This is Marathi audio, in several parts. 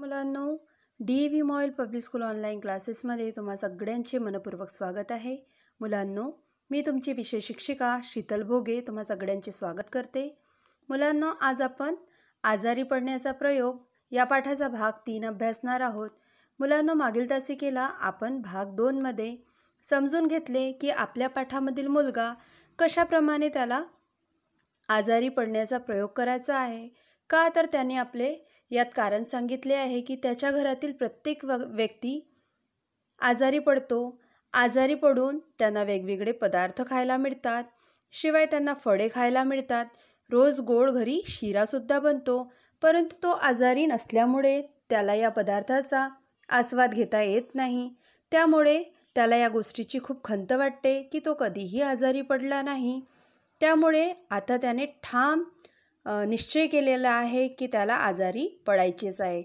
मुलांनो डी व्ही मॉईल पब्लिक स्कूल ऑनलाईन क्लासेसमध्ये तुम्हा सगळ्यांचे मनपूर्वक स्वागत आहे मुलांनो मी तुमची विषय शिक्षिका शीतल भोगे तुम्हा सगळ्यांचे स्वागत करते मुलांनो आज आपण आजारी पडण्याचा प्रयोग या पाठाचा भाग तीन अभ्यासणार आहोत मुलांनो मागील तासिकेला आपण भाग दोनमध्ये समजून घेतले की आपल्या पाठामधील मुलगा कशाप्रमाणे त्याला आजारी पडण्याचा प्रयोग करायचा आहे का तर त्याने आपले यात कारण सांगितले आहे की त्याच्या घरातील प्रत्येक व व्यक्ती आजारी पडतो आजारी पडून त्यांना वेगवेगळे पदार्थ खायला मिळतात शिवाय त्यांना फळे खायला मिळतात रोज गोड घरी शिरासुद्धा बनतो परंतु तो आजारी नसल्यामुळे त्याला या पदार्थाचा आस्वाद घेता येत नाही त्यामुळे त्याला या गोष्टीची खूप खंत वाटते की तो कधीही आजारी पडला नाही त्यामुळे आता त्याने ठाम निश्चय केलेला आहे की त्याला आजारी पडायचेच आहे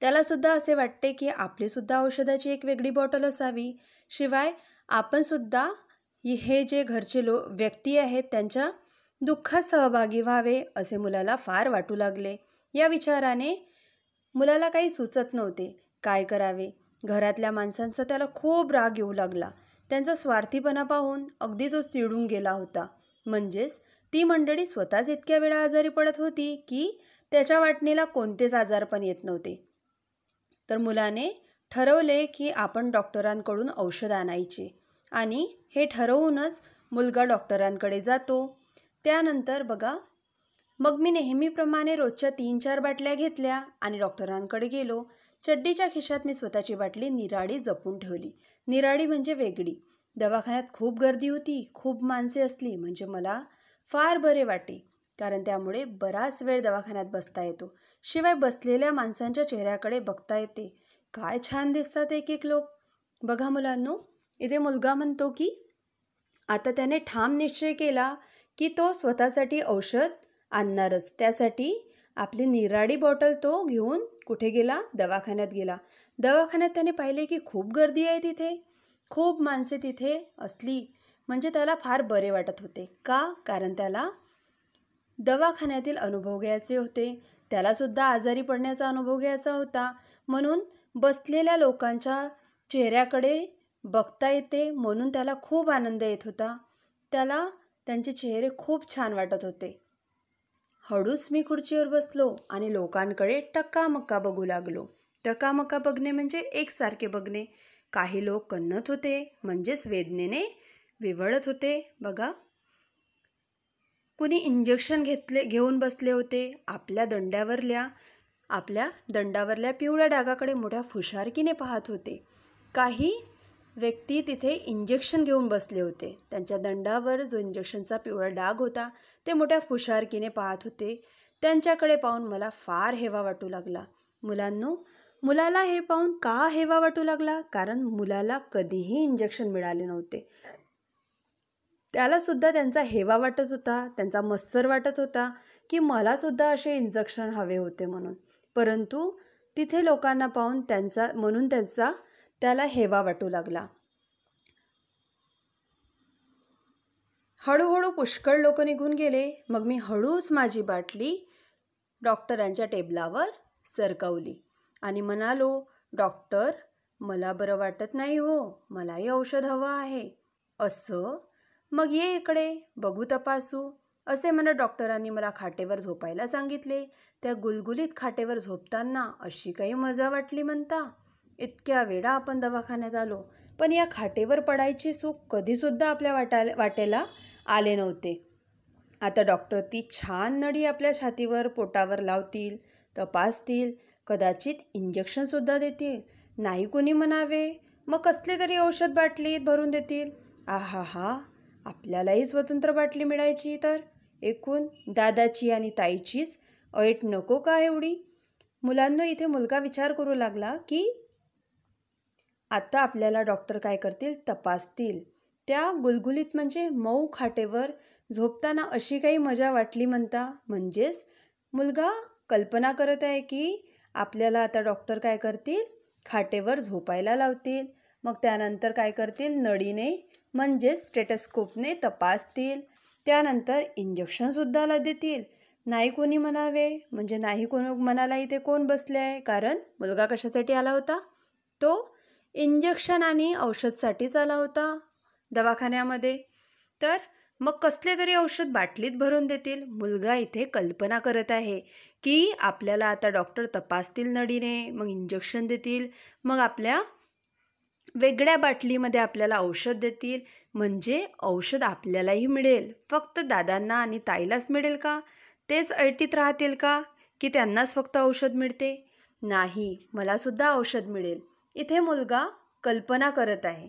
त्यालासुद्धा असे वाटते की आपलीसुद्धा औषधाची एक वेगळी बॉटल असावी शिवाय आपणसुद्धा हे जे घरचे लो व्यक्ती आहेत त्यांच्या दुःखात सहभागी व्हावे असे मुलाला फार वाटू लागले या विचाराने मुलाला काही सुचत नव्हते काय करावे घरातल्या माणसांचा त्याला खूप राग येऊ लागला त्यांचा स्वार्थीपणा पाहून अगदी तो चिडून गेला होता म्हणजेच ती मंडळी स्वतःच इतक्या वेळा आजारी पडत होती की त्याच्या वाटणीला कोणतेच आजार पण येत नव्हते तर मुलाने ठरवले की आपण डॉक्टरांकडून औषध आणायचे आणि हे ठरवूनच मुलगा डॉक्टरांकडे जातो त्यानंतर बघा मग मी नेहमीप्रमाणे रोजच्या तीन चार बाटल्या घेतल्या आणि डॉक्टरांकडे गेलो चड्डीच्या खिशात मी स्वतःची बाटली निराडी जपून ठेवली निराडी म्हणजे वेगळी दवाखान्यात खूप गर्दी होती खूप माणसे असली म्हणजे मला फार बरे वाटे कारण त्यामुळे बराच वेळ दवाखान्यात बसता येतो शिवाय बसलेल्या माणसांच्या चेहऱ्याकडे बघता येते काय छान दिसतात एक एक लोक बघा मुलांनो इथे मुलगा म्हणतो की आता त्याने ठाम निश्चय केला की तो स्वतःसाठी औषध आणणारच त्यासाठी आपली निराडी बॉटल तो घेऊन कुठे गेला दवाखान्यात गेला दवाखान्यात त्याने पाहिले की खूप गर्दी आहे तिथे खूप माणसे तिथे असली म्हणजे त्याला फार बरे वाटत होते का कारण त्याला दवाखान्यातील अनुभव घ्यायचे होते त्यालासुद्धा आजारी पडण्याचा अनुभव घ्यायचा होता म्हणून बसलेल्या लोकांच्या चेहऱ्याकडे बघता येते म्हणून त्याला खूप आनंद येत होता त्याला त्यांचे चेहरे खूप छान वाटत होते हळूच मी खुर्चीवर बसलो आणि लोकांकडे टक्कामक्का बघू लागलो टक्कामक्का बघणे म्हणजे एकसारखे बघणे काही लोक कन्नत होते म्हणजेच वेदनेने विवळत होते बघा कुणी इंजेक्शन घेतले घेऊन बसले होते आपल्या दंड्यावरल्या आपल्या दंडावरल्या पिवळ्या डागाकडे मोठ्या फुशारकीने पाहत होते काही व्यक्ती तिथे इंजेक्शन घेऊन बसले होते त्यांच्या दंडावर जो इंजेक्शनचा पिवळा डाग होता ते मोठ्या फुशारकीने पाहत होते त्यांच्याकडे पाहून मला फार हेवा वाटू लागला मुलांनो मुलाला हे पाहून का हेवा वाटू लागला कारण मुलाला कधीही इंजेक्शन मिळाले नव्हते त्यालासुद्धा त्यांचा हेवा वाटत होता त्यांचा मत्सर वाटत होता की मलासुद्धा असे इंजेक्शन हवे होते म्हणून परंतु तिथे लोकांना पाहून त्यांचा म्हणून त्यांचा त्याला हेवा वाटू लागला हळूहळू पुष्कळ लोक निघून गेले मग मी हळूच माझी बाटली डॉक्टरांच्या टेबलावर सरकवली आणि म्हणालो डॉक्टर मला बरं वाटत नाही हो मलाही औषध हवं आहे असं मग ये इकडे बघू तपासू असे म्हणत डॉक्टरांनी मला खाटेवर झोपायला सांगितले त्या गुलगुलीत खाटेवर झोपताना अशी काही मजा वाटली म्हणता इतक्या वेळा आपण दवाखान्यात आलो पण या खाटेवर पडायची सुख कधीसुद्धा आपल्या वाटा वाटेला आले नव्हते आता डॉक्टर ती छान नडी आपल्या छातीवर पोटावर लावतील तपासतील कदाचित इंजेक्शनसुद्धा देतील नाही कोणी म्हणावे मग कसले तरी औषध बाटलीत भरून देतील आहा हा आपल्यालाही स्वतंत्र बाटली मिळायची तर एकूण दादाची आणि ताईचीच ऐट नको का एवढी मुलांना इथे मुलगा विचार करू लागला की आता आपल्याला डॉक्टर काय करतील तपासतील त्या गुलगुलीत म्हणजे मऊ खाटेवर झोपताना अशी काही मजा वाटली म्हणता म्हणजेच मुलगा कल्पना करत आहे की आपल्याला आता डॉक्टर काय करतील खाटेवर झोपायला लावतील मग त्यानंतर काय करतील नडीने म्हणजेच स्टेटस्कोपने तपासतील त्यानंतर इंजेक्शनसुद्धाला देतील नाही कोणी म्हणावे म्हणजे नाही कोण मनाला इथे कोण बसले आहे कारण मुलगा कशासाठी आला होता तो इंजेक्शन आणि औषधसाठीच आला होता दवाखान्यामध्ये तर मग कसले तरी औषध बाटलीत भरून देतील मुलगा इथे कल्पना करत आहे की आपल्याला आता डॉक्टर तपासतील नडीने मग इंजेक्शन देतील मग आपल्या वेगळ्या बाटलीमध्ये आपल्याला औषध देतील म्हणजे औषध आपल्यालाही मिळेल फक्त दादांना आणि ताईलाच मिळेल का तेच ऐटीत राहतील का की त्यांनाच फक्त औषध मिळते नाही मलासुद्धा औषध मिळेल इथे मुलगा कल्पना करत आहे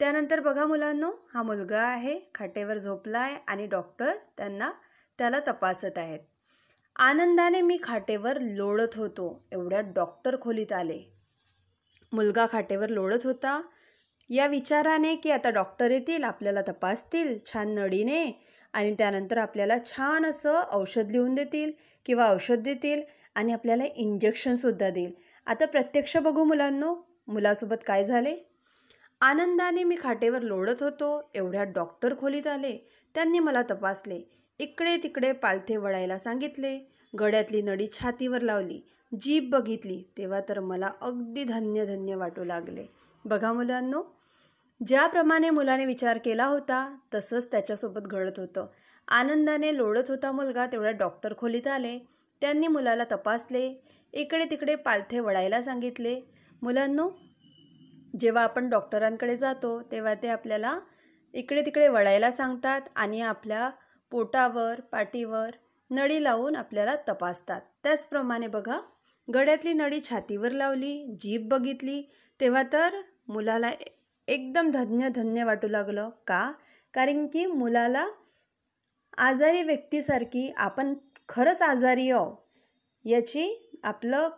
त्यानंतर बघा मुलांनो हा मुलगा आहे खाटेवर झोपला आहे आणि डॉक्टर त्यांना त्याला तपासत आहेत आनंदाने मी खाटेवर लोळत होतो एवढ्या डॉक्टर खोलीत आले मुलगा खाटेवर लोळत होता या विचाराने की आता डॉक्टर येतील आपल्याला तपासतील छान नडीने आणि त्यानंतर आपल्याला छान असं औषध लिहून देतील किंवा औषध देतील आणि आपल्याला इंजेक्शनसुद्धा देईल आता प्रत्यक्ष बघू मुलांनो मुलासोबत काय झाले आनंदाने मी खाटेवर लोळत होतो एवढ्या डॉक्टर खोलीत आले त्यांनी मला तपासले इकडे तिकडे पालथे वळायला सांगितले गड्यातली नडी छातीवर लावली जीभ बघितली तेव्हा तर मला अगदी धन्य धन्य वाटू लागले बघा मुलांनो ज्याप्रमाणे मुलाने विचार केला होता तसंच त्याच्यासोबत घडत होतं आनंदाने लोडत होता मुलगा तेवढ्या डॉक्टर खोलीत आले त्यांनी मुलाला तपासले इकडे तिकडे पालथे वळायला सांगितले मुलांनो जेव्हा आपण डॉक्टरांकडे जातो तेव्हा ते आपल्याला इकडे तिकडे वळायला सांगतात आणि आपल्या पोटावर पाठीवर नळी लावून आपल्याला तपासतात त्याचप्रमाणे बघा गड्यातली नळी छातीवर लावली जीभ बघितली तेव्हा तर मुलाला एकदम धन्य धन्य वाटू लागलं का कारण की मुलाला आजारी व्यक्तीसारखी आपण खरंच आजारी आहो याची आपलं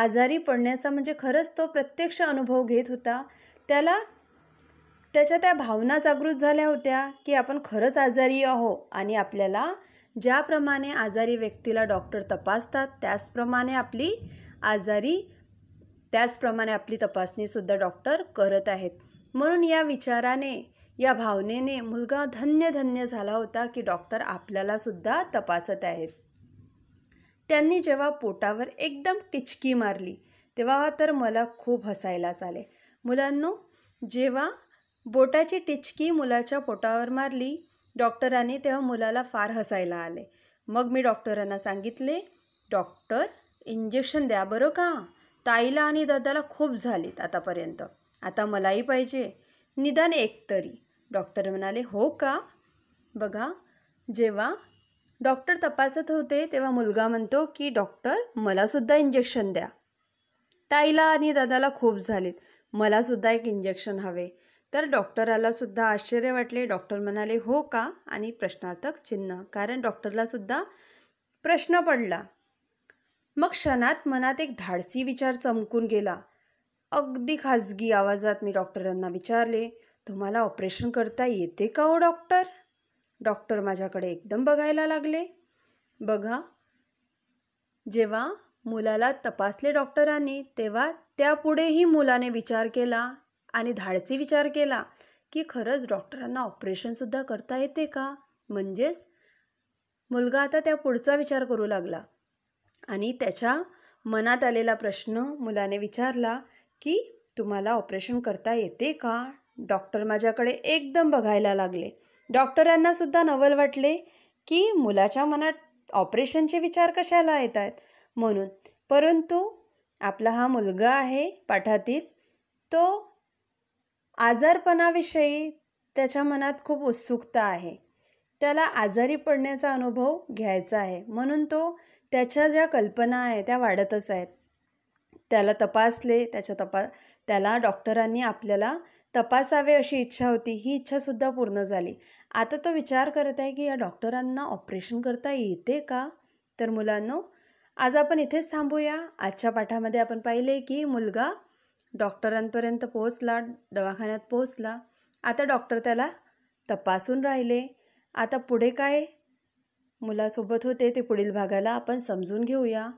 आजारी पडण्याचा म्हणजे खरंच तो प्रत्यक्ष अनुभव घेत होता त्याला त्याच्या त्या भावना जागृत झाल्या होत्या की आपण खरंच आजारी आहो आणि आपल्याला ज्याप्रमाणे आजारी व्यक्तीला डॉक्टर तपासतात त्याचप्रमाणे आपली आजारी त्याचप्रमाणे आपली तपासणीसुद्धा डॉक्टर करत आहेत म्हणून या विचाराने या भावनेने मुलगा धन्य धन्य झाला होता की डॉक्टर आपल्यालासुद्धा तपासत आहेत त्यांनी जेव्हा पोटावर एकदम टिचकी मारली तेव्हा तर मला खूप हसायलाच आले मुलांनो जेव्हा बोटाची टिचकी मुलाच्या पोटावर मारली डॉक्टरांनी तेव्हा मुलाला फार हसायला आले मग मी डॉक्टरांना सांगितले डॉक्टर इंजेक्शन द्या बरं का ताईला आणि दादाला खूप झालीत आतापर्यंत आता मलाही पाहिजे निदान एकतरी डॉक्टर म्हणाले हो का बघा जेव्हा डॉक्टर तपासत होते तेव्हा मुलगा म्हणतो की डॉक्टर मलासुद्धा इंजेक्शन द्या ताईला आणि दादाला खूप झालीत मलासुद्धा एक इंजेक्शन हवे तर डॉक्टराला सुद्धा आश्चर्य वाटले डॉक्टर म्हणाले हो का आणि प्रश्नार्थक चिन्ह कारण डॉक्टरला सुद्धा प्रश्न पडला मग क्षणात मनात एक धाडसी विचार चमकून गेला अगदी खाजगी आवाजात मी डॉक्टरांना विचारले तुम्हाला ऑपरेशन करता येते का हो डॉक्टर डॉक्टर माझ्याकडे एकदम बघायला लागले बघा जेव्हा मुलाला तपासले डॉक्टरांनी तेव्हा त्यापुढेही मुलाने विचार केला आणि धाडसी विचार केला की खरंच डॉक्टरांना ऑपरेशनसुद्धा करता येते का म्हणजेच मुलगा आता त्या पुढचा विचार करू लागला आणि त्याच्या मनात आलेला प्रश्न मुलाने विचारला की तुम्हाला ऑपरेशन करता येते का डॉक्टर माझ्याकडे एकदम बघायला लागले डॉक्टरांनासुद्धा नवल वाटले की मुलाच्या मनात ऑपरेशनचे विचार कशाला येत आहेत म्हणून परंतु आपला हा मुलगा आहे पाठातील तो आजारपणाविषयी त्याच्या मनात खूप उत्सुकता आहे त्याला आजारी पडण्याचा अनुभव घ्यायचा आहे म्हणून तो त्याच्या ज्या कल्पना आहे त्या वाढतच आहेत त्याला तपासले त्याच्या तपा त्याला डॉक्टरांनी आपल्याला तपासावे अशी इच्छा होती ही इच्छासुद्धा पूर्ण झाली आता तो विचार करत आहे की या डॉक्टरांना ऑपरेशन करता येते का तर मुलांनो आज आपण इथेच थांबूया आजच्या पाठामध्ये आपण पाहिले की मुलगा डॉक्टरांपर्यंत पोहोचला दवाखान्यात पोहोचला आता डॉक्टर त्याला तपासून राहिले आता पुढे काय मुलासोबत होते ते पुढील भागाला आपण समजून घेऊया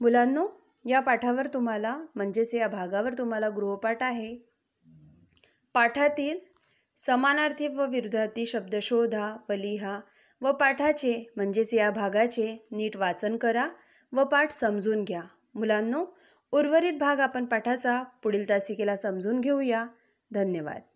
मुलांनो या पाठावर तुम्हाला म्हणजेच या भागावर तुम्हाला गृहपाठ आहे पाठातील समानार्थी व विरुद्धार्थी शब्द शोधा व लिहा व पाठाचे म्हणजेच या भागाचे नीट वाचन करा व पाठ समजून घ्या मुलांनो उर्वरित भाग आपण पाठाचा पुढील तासिकेला समजून घेऊया धन्यवाद